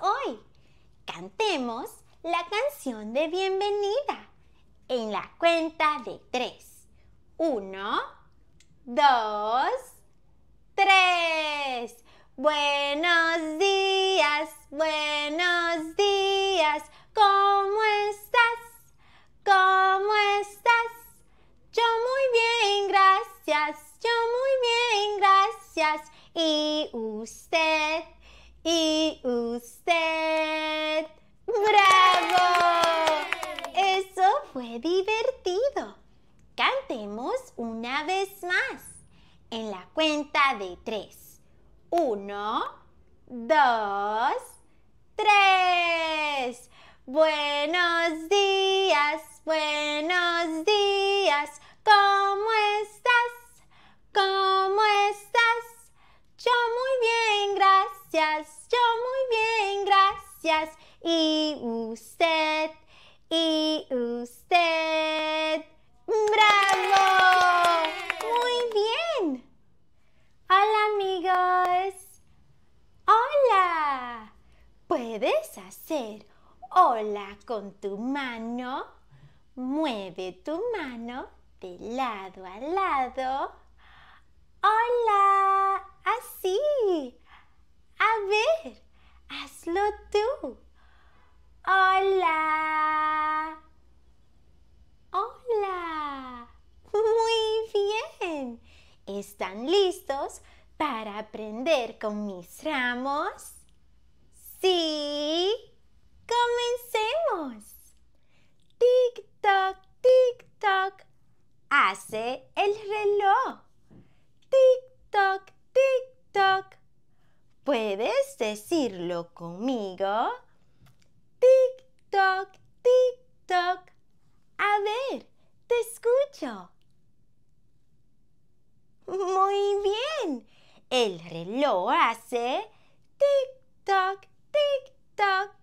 hoy. Cantemos la canción de bienvenida en la cuenta de tres. Uno, dos, tres. Buenos días, buenos días. ¿Cómo estás? ¿Cómo estás? Yo muy bien, gracias. Yo muy bien, gracias. ¿Y usted? y usted. ¡Bravo! Eso fue divertido. Cantemos una vez más. En la cuenta de tres. Uno, dos, tres. Buenos días, buenos días. ¿Cómo estás? ¿Cómo estás? Yo muy bien, gracias. Yo muy bien, gracias. Y usted, y usted. ¡Bravo! Muy bien. Hola amigos. Hola. ¿Puedes hacer hola con tu mano? Mueve tu mano de lado a lado. Hola. Así. A ver, hazlo tú. Hola. Hola. Muy bien. ¿Están listos para aprender con mis ramos? Sí. Comencemos. Tic toc, tic toc. Hace el reloj. Tic toc, tic toc ¿Puedes decirlo conmigo? Tic toc, tic toc. A ver, te escucho. Muy bien. El reloj hace tic toc, tic toc.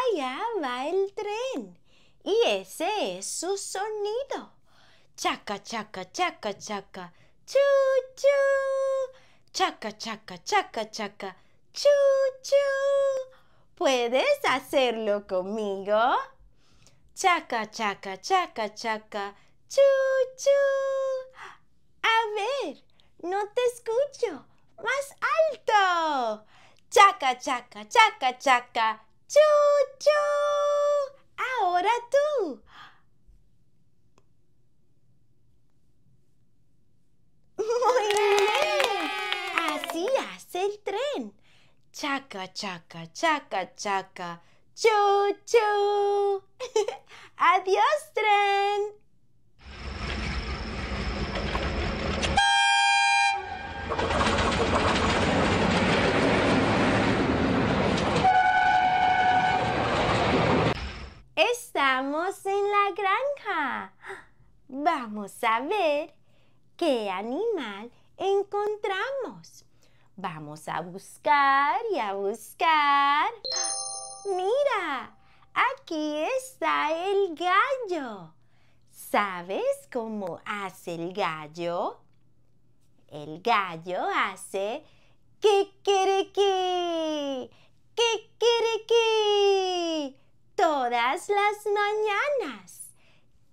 Allá y ese es su sonido. Chaca, chaca, chaca, chaca. Chu, chu. Chaca, chaca, chaca, chaca. Chu, chu. ¿Puedes hacerlo conmigo? Chaca, chaca, chaca, chaca. Chu, chu. A ver, no te escucho. Más alto. Chaca, chaca, chaca, chaca. Chu, chu. Ahora tú. Muy bien. Así hace el tren. Chaca, chaca, chaca, chaca. Chu, chu. Adiós, tren. Estamos en la granja. Vamos a ver qué animal encontramos. Vamos a buscar y a buscar. Mira, aquí está el gallo. ¿Sabes cómo hace el gallo? El gallo hace ¡Kikiriki! ¡Kikiriki! todas las mañanas.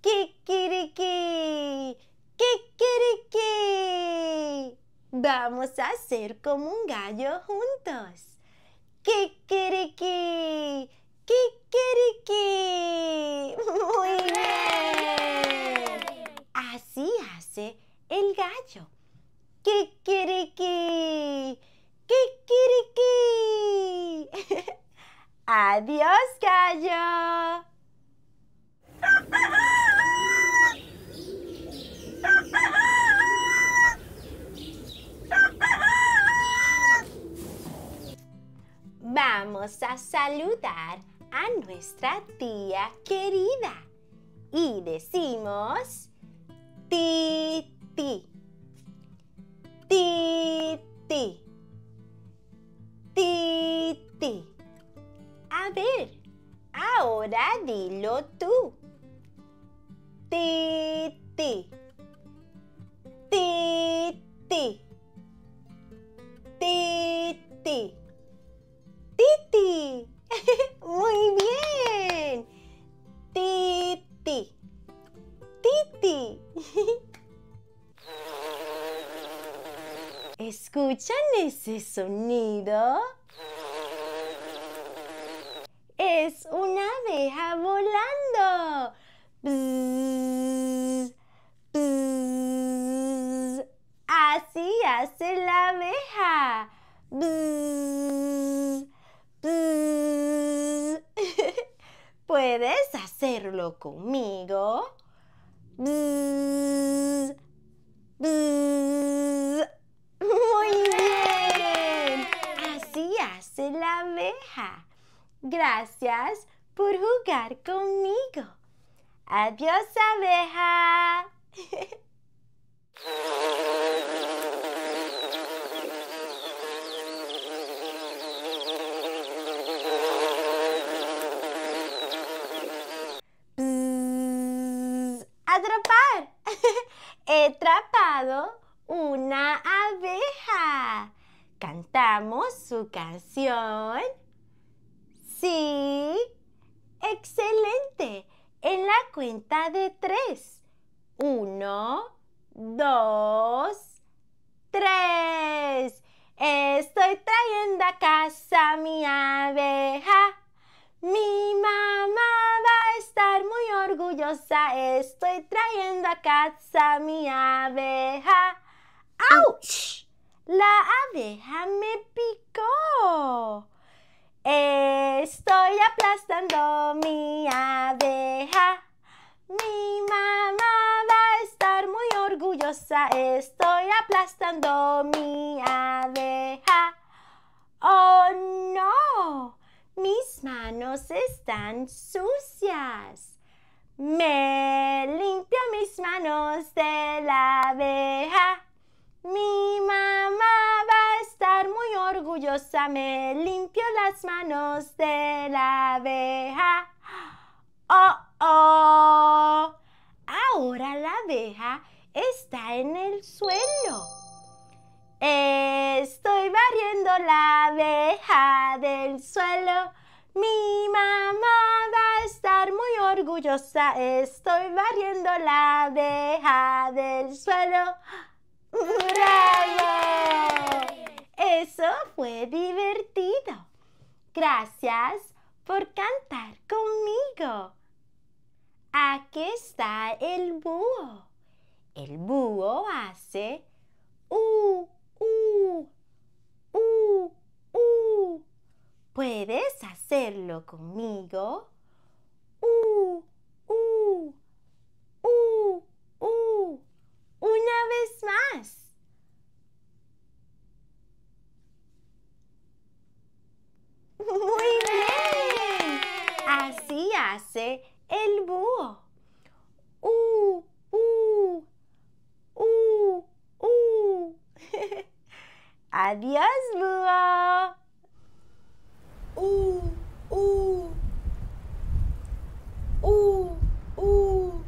¡Kikiriki! ¡Kikiriki! Vamos a hacer como un gallo juntos. ¡Kikiriki! ¡Kikiriki! ¡Muy bien! Así hace el gallo. ¡Kikiriki! Adiós, gallo. Vamos a saludar a nuestra tía querida y decimos ti ti ti ti ti ti a ver, ahora dilo tú. Ti, ti. Ti, ti. Ti, ti. Titi. Muy bien. Titi. Titi. Escuchan ese sonido. conmigo. Muy bien. Así hace la abeja. Gracias por jugar conmigo. Adiós abeja. una abeja. ¿Cantamos su canción? Sí. Excelente. En la cuenta de tres. Uno, dos, tres. Estoy trayendo a casa mi abeja, mi mamá muy orgullosa estoy trayendo a casa mi abeja. ¡Auch! La abeja me picó. Estoy aplastando mi abeja. Mi mamá va a estar muy orgullosa. Estoy aplastando mi abeja. ¡Oh, no! Mis manos están sucias. Me limpio mis manos de la abeja. Mi mamá va a estar muy orgullosa. Me limpio las manos de la abeja. Oh, oh. Ahora la abeja está en el suelo. Estoy barriendo la abeja del suelo. Mi mamá va a estar muy orgullosa. Estoy barriendo la abeja del suelo. ¡Bravo! Eso fue divertido. Gracias por cantar conmigo. Aquí está el búho. El búho hace u. ¿Puedes hacerlo conmigo? ¡Uh! ¡Uh! ¡Uh! ¡Uh! ¡Una vez más! ¡Muy bien! Así hace el búho. ¡Uh! ¡Uh! ¡Uh! ¡Uh! ¡Adiós, búho! Uh. Uh, uh.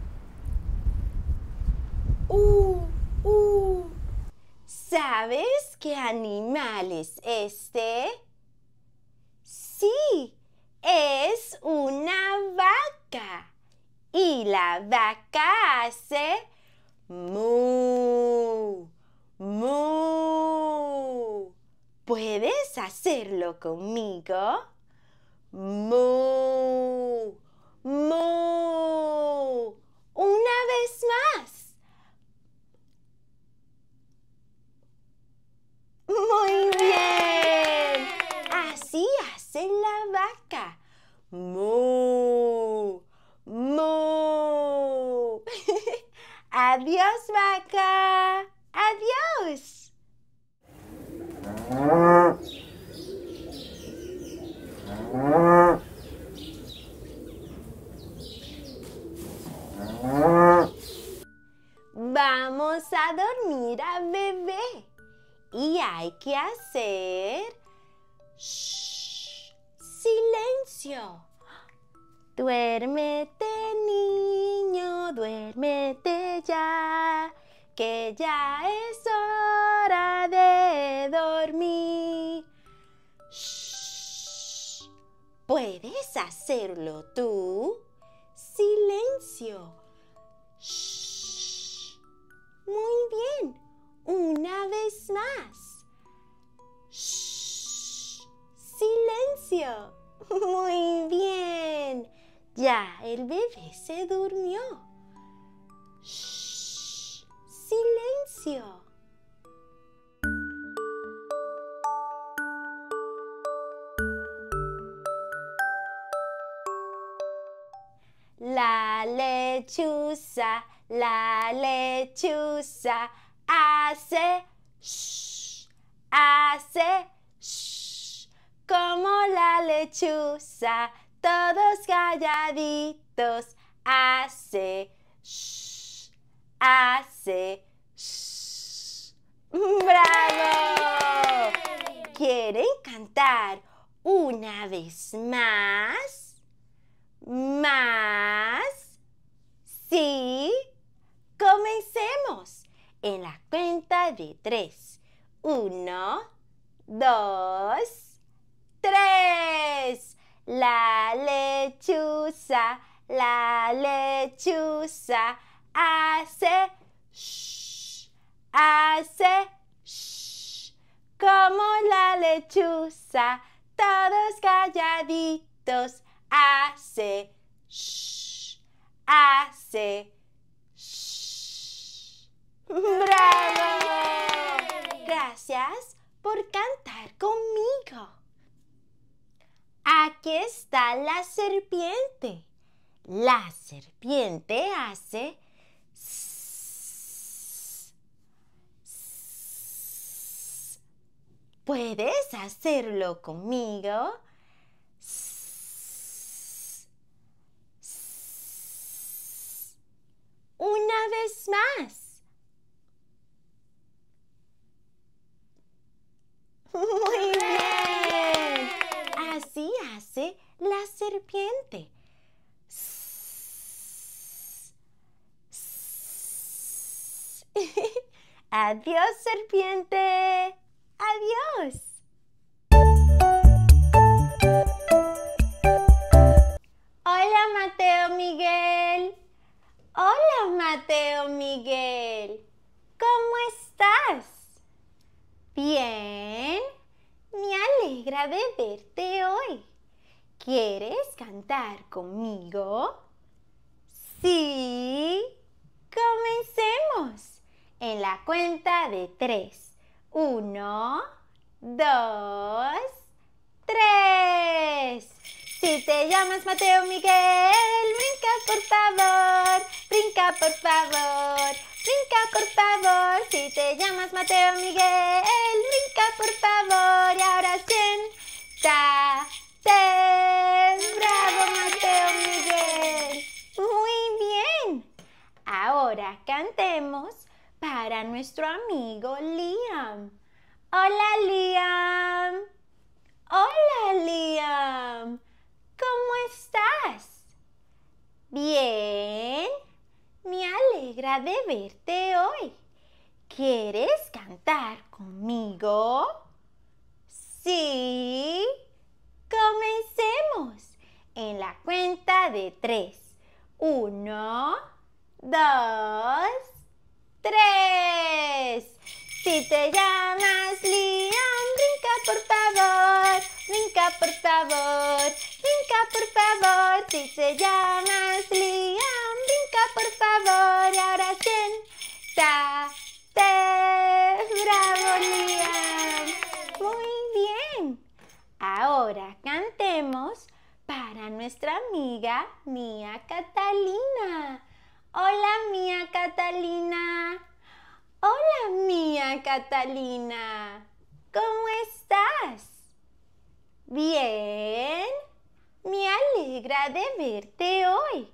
uh. ¿Sabes qué animal es este? Sí, es una vaca. Y la vaca hace mu, mu. ¿Puedes hacerlo conmigo? Mu, mu. Una vez más. Muy bien. Así hace la vaca. Mu, mu. Adiós, vaca. Adiós. vamos a dormir a bebé. Y hay que hacer... Shh, silencio. Duérmete niño, duérmete ya, que ya es hora de dormir. Shh. ¿Puedes hacerlo tú? Silencio. Muy bien. Ya, el bebé se durmió. Shh, silencio. La lechuza, la lechuza hace, hace como la lechuza, todos calladitos, hace shh, hace shh. ¡Bravo! ¿Quieren cantar una vez más? La lechuza hace shh, hace shh. Como la lechuza, todos calladitos, hace shh, hace shh. ¡Bravo! Gracias por cantar conmigo. Aquí está la serpiente. La serpiente hace... ¿Puedes hacerlo conmigo? Una vez más. Muy bien. Así hace la serpiente. Adiós, serpiente. Adiós. Hola, Mateo Miguel. Hola, Mateo Miguel. ¿Cómo estás? Bien. Me alegra de verte hoy. ¿Quieres cantar conmigo? Sí. Comencemos en la cuenta de tres. Uno, dos, tres. Si te llamas Mateo Miguel, brinca por favor, brinca por favor, brinca por favor. Si te llamas Mateo Miguel. Uno, dos, tres. Si te llamas León, brinca por favor, brinca por favor, brinca por favor. Si te llamas León, brinca por favor. Y ahora siéntate, bravo León. Muy bien. Ahora cantemos para nuestra amiga Mía Catalina. Hola Mía Catalina. Hola Mía Catalina. ¿Cómo estás? Bien. Me alegra de verte hoy.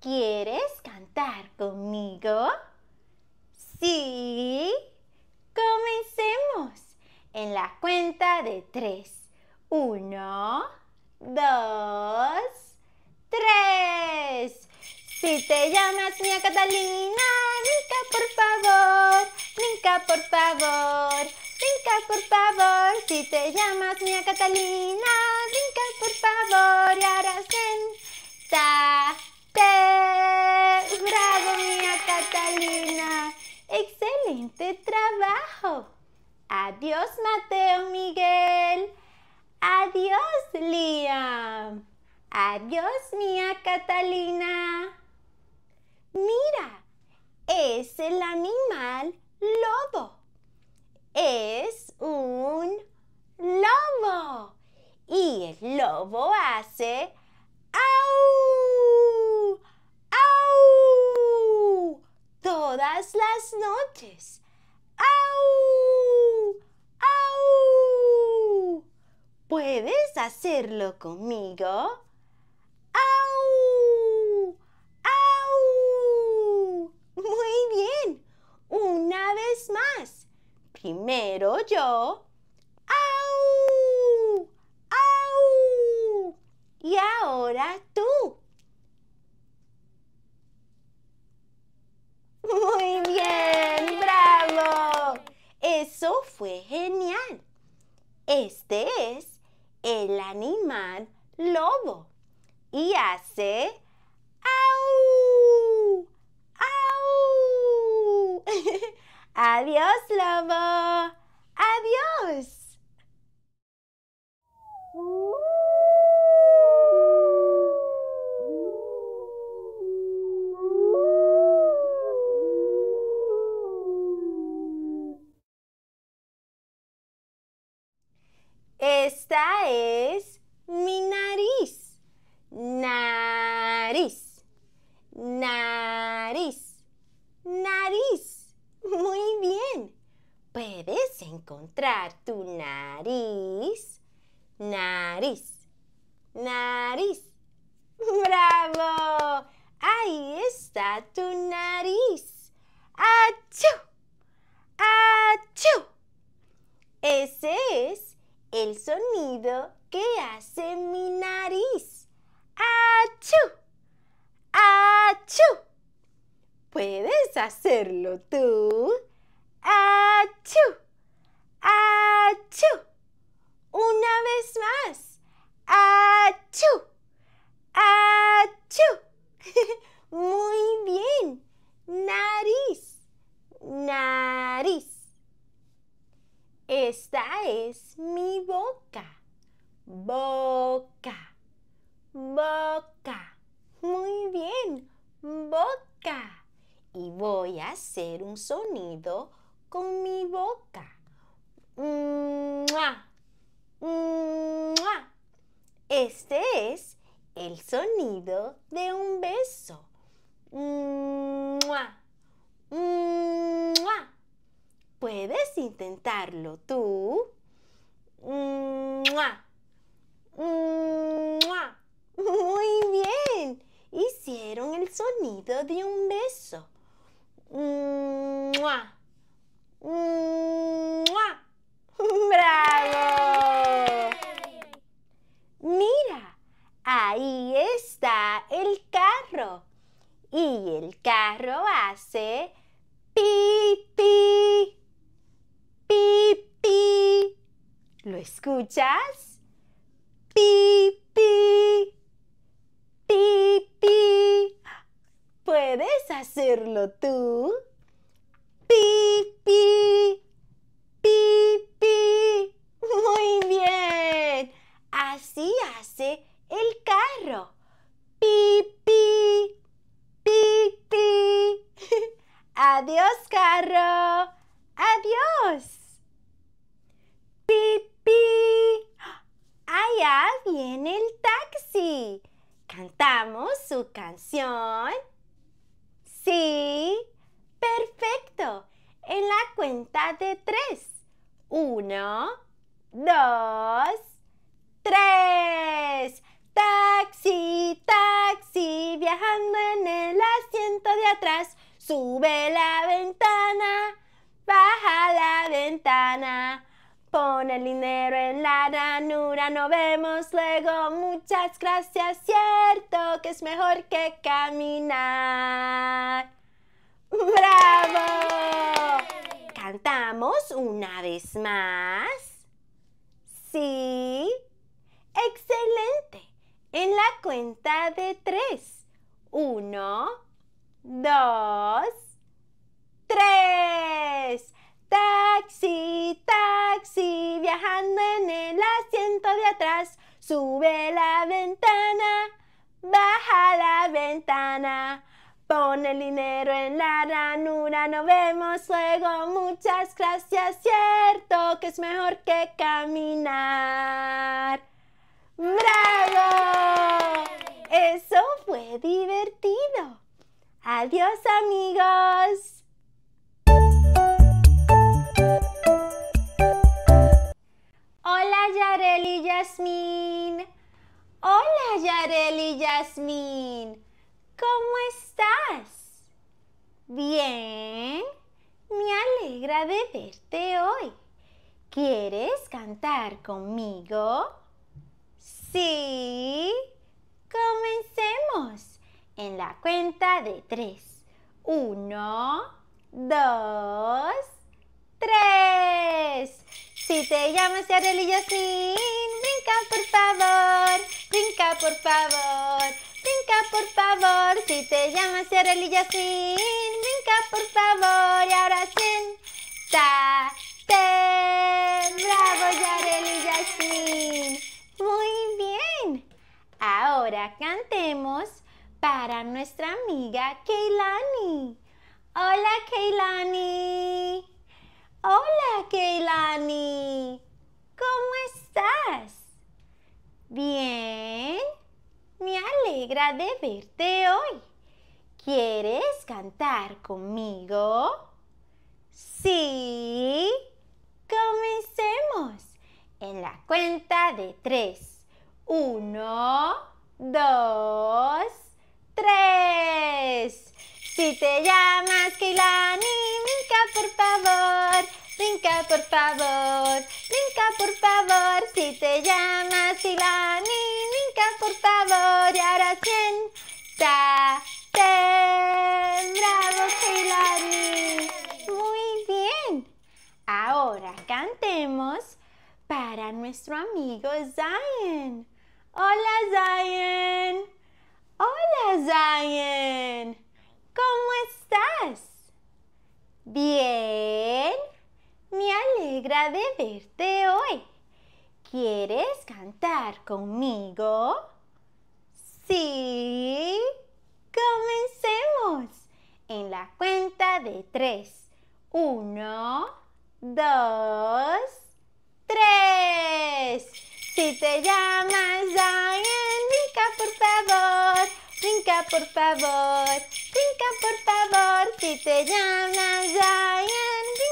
¿Quieres cantar conmigo? Sí. Comencemos. En la cuenta de tres. Uno dos, tres. Si te llamas Mía Catalina, brinca por favor, brinca por favor, brinca por favor. Si te llamas Mía Catalina, brinca por favor y ahora ¡Bravo, Mía Catalina! ¡Excelente trabajo! Adiós, Mateo Miguel. Adiós, Liam. Adiós, mía Catalina. hacerlo conmigo? ¡Au! ¡Au! Muy bien. Una vez más. Primero yo. ¡Au! ¡Au! Y ahora tú. Muy bien, bravo. Eso fue genial. Este es y hace ¡Au! ¡Au! ¡Adiós, lobo! Nariz. Nariz. Muy bien. Puedes encontrar tu nariz. Nariz. Nariz. ¡Bravo! Ahí está tu nariz. ¡Achú! ¡Achú! Ese es el sonido que hace mi nariz. ¡Achú! ¡Achú! ¿Puedes hacerlo tú? ¡Achú! ¡Achú! Una vez más. ¡Achú! ¡Achú! sonido con mi boca. Este es el sonido de un beso. Puedes intentarlo tú. Muy bien. Hicieron el sonido de un beso. ¡Mua! ¡Mua! ¡Bravo! Mira, ahí está el carro. Y el carro hace pi, pi, pi, ¿Lo escuchas? Pi, pi, pi, pi. ¿Puedes hacerlo tú? Pi, pi, pi, pi. Muy bien. Así hace el carro. Pi, pi, pi, pi. Adiós, carro. Adiós. Pi, pi. Allá viene el taxi. Cantamos su canción. Sí, perfecto. En la cuenta de tres. Uno, dos, tres. Taxi, taxi, viajando en el asiento de atrás. Sube la ventana, baja la ventana. Pon el dinero en la ranura, nos vemos luego. Muchas gracias, cierto que es mejor que caminar. ¡Bravo! Cantamos una vez más. Sí. Excelente. En la cuenta de tres. Uno, dos, tres. Taxi, taxi, viajando en el asiento de atrás. Sube la ventana, baja la ventana. pone el dinero en la ranura, nos vemos luego. Muchas gracias, cierto que es mejor que caminar. ¡Bravo! Eso fue divertido. Adiós amigos. Yareli Yasmín. Hola, Yareli Yasmín. ¿Cómo estás? Bien. Me alegra de verte hoy. ¿Quieres cantar conmigo? Sí. Comencemos. En la cuenta de tres. Uno, dos, tres. Si te llamas y sin brinca por favor, brinca por favor, brinca por favor. Si te llamas y sin brinca por favor. Y ahora te. Bravo y sin. Muy bien. Ahora cantemos para nuestra amiga Keilani. Hola Keilani. Hola, Keilani. ¿Cómo estás? Bien. Me alegra de verte hoy. ¿Quieres cantar conmigo? Sí. Comencemos. En la cuenta de tres. Uno, dos, tres. Si te llamas Keilani, Mica, por favor, por favor, Ninka por favor, si te llamas Ilani, Ninka, por favor y ahora siéntate. ¡Bravo, Ilani! Muy bien. Ahora cantemos para nuestro amigo Zion. Hola Zion. Hola Zion. ¿Cómo estás? Bien me alegra de verte hoy. ¿Quieres cantar conmigo? Sí. Comencemos. En la cuenta de tres. Uno, dos, tres. Si te llamas Diane, brinca por favor, brinca por favor, brinca por favor. Si te llamas Diane,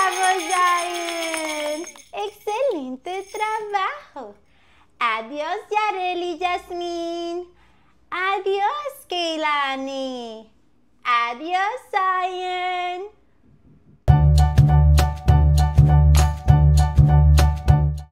ahora excelente trabajo. Adiós, Yareli y Yasmin. Adiós, Keilani. Adiós, Zion.